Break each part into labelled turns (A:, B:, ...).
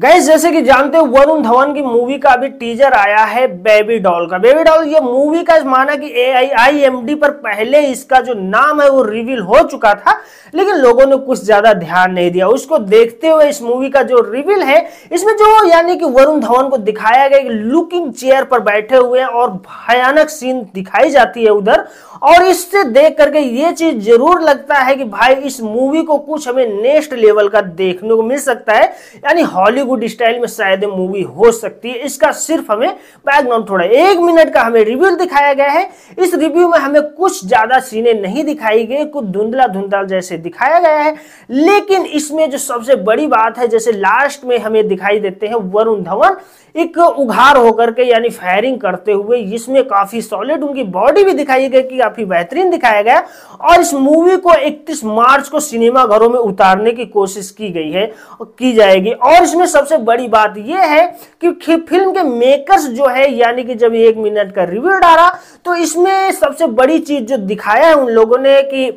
A: gas जैसे कि जानते हो वरुण धवन की मूवी का अभी टीजर आया है बेबी डॉल का बेबी डॉल ये मूवी का माना कि ए आई आई एम डी पर पहले इसका जो नाम है वो रिवील हो चुका था लेकिन लोगों ने कुछ ज्यादा ध्यान नहीं दिया उसको देखते हुए इस मूवी का जो रिवील है इसमें जो यानी कि वरुण धवन को दिखाया गया कि लुकिंग चेयर पर बैठे हुए हैं और भयानक सीन दिखाई जाती है उधर और इससे देख करके ये चीज जरूर लगता है कि भाई इस मूवी को कुछ हमें नेक्स्ट लेवल का देखने को मिल सकता है यानी हॉलीवुड बॉलीवुड स्टाइल में शायद मूवी हो सकती है इसका सिर्फ हमें बैकग्राउंड थोड़ा एक मिनट का हमें रिव्यू दिखाया गया है इस रिव्यू में हमें कुछ ज्यादा सीने नहीं दिखाई गई कुछ धुंधला धुंधला जैसे दिखाया गया है लेकिन इसमें जो सबसे बड़ी बात है जैसे लास्ट में हमें दिखाई देते हैं वरुण धवन एक उघार होकर के यानी फायरिंग करते हुए इसमें काफी सॉलिड उनकी बॉडी भी दिखाई गई कि काफी बेहतरीन दिखाया गया और इस मूवी को 31 मार्च को सिनेमा घरों में उतारने की कोशिश की गई है की जाएगी और इसमें सबसे बड़ी बात यह है कि फिल्म के मेकर्स जो है यानी कि जब एक मिनट का रिव्यू डाला तो इसमें सबसे बड़ी चीज जो दिखाया है उन लोगों ने कि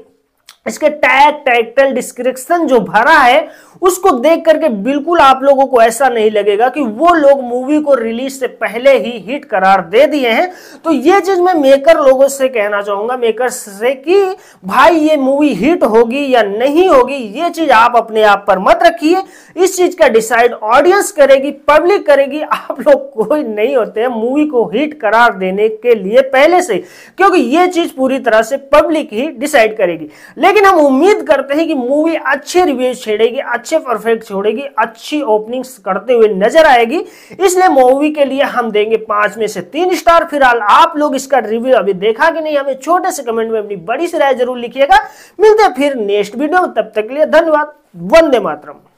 A: इसके टैग टाइटल डिस्क्रिप्शन जो भरा है उसको देख करके बिल्कुल आप लोगों को ऐसा नहीं लगेगा कि वो लोग मूवी को रिलीज से पहले ही हिट करार दे दिए हैं तो ये चीज मैं मेकर लोगों से कहना चाहूंगा मेकर से कि भाई ये मूवी हिट होगी या नहीं होगी ये चीज आप अपने आप पर मत रखिए इस चीज का डिसाइड ऑडियंस करेगी पब्लिक करेगी आप लोग कोई नहीं होते हैं मूवी को हिट करार देने के लिए पहले से क्योंकि ये चीज पूरी तरह से पब्लिक ही डिसाइड करेगी लेकिन लेकिन हम उम्मीद करते हैं कि मूवी अच्छे रिव्यूज छेड़ेगी अच्छे परफेक्ट छोड़ेगी अच्छी ओपनिंग्स करते हुए नजर आएगी इसलिए मूवी के लिए हम देंगे पांच में से तीन स्टार फिलहाल आप लोग इसका रिव्यू अभी देखा कि नहीं हमें छोटे से कमेंट में अपनी बड़ी सी राय जरूर लिखिएगा मिलते हैं फिर नेक्स्ट वीडियो में तब तक के लिए धन्यवाद वंदे मातरम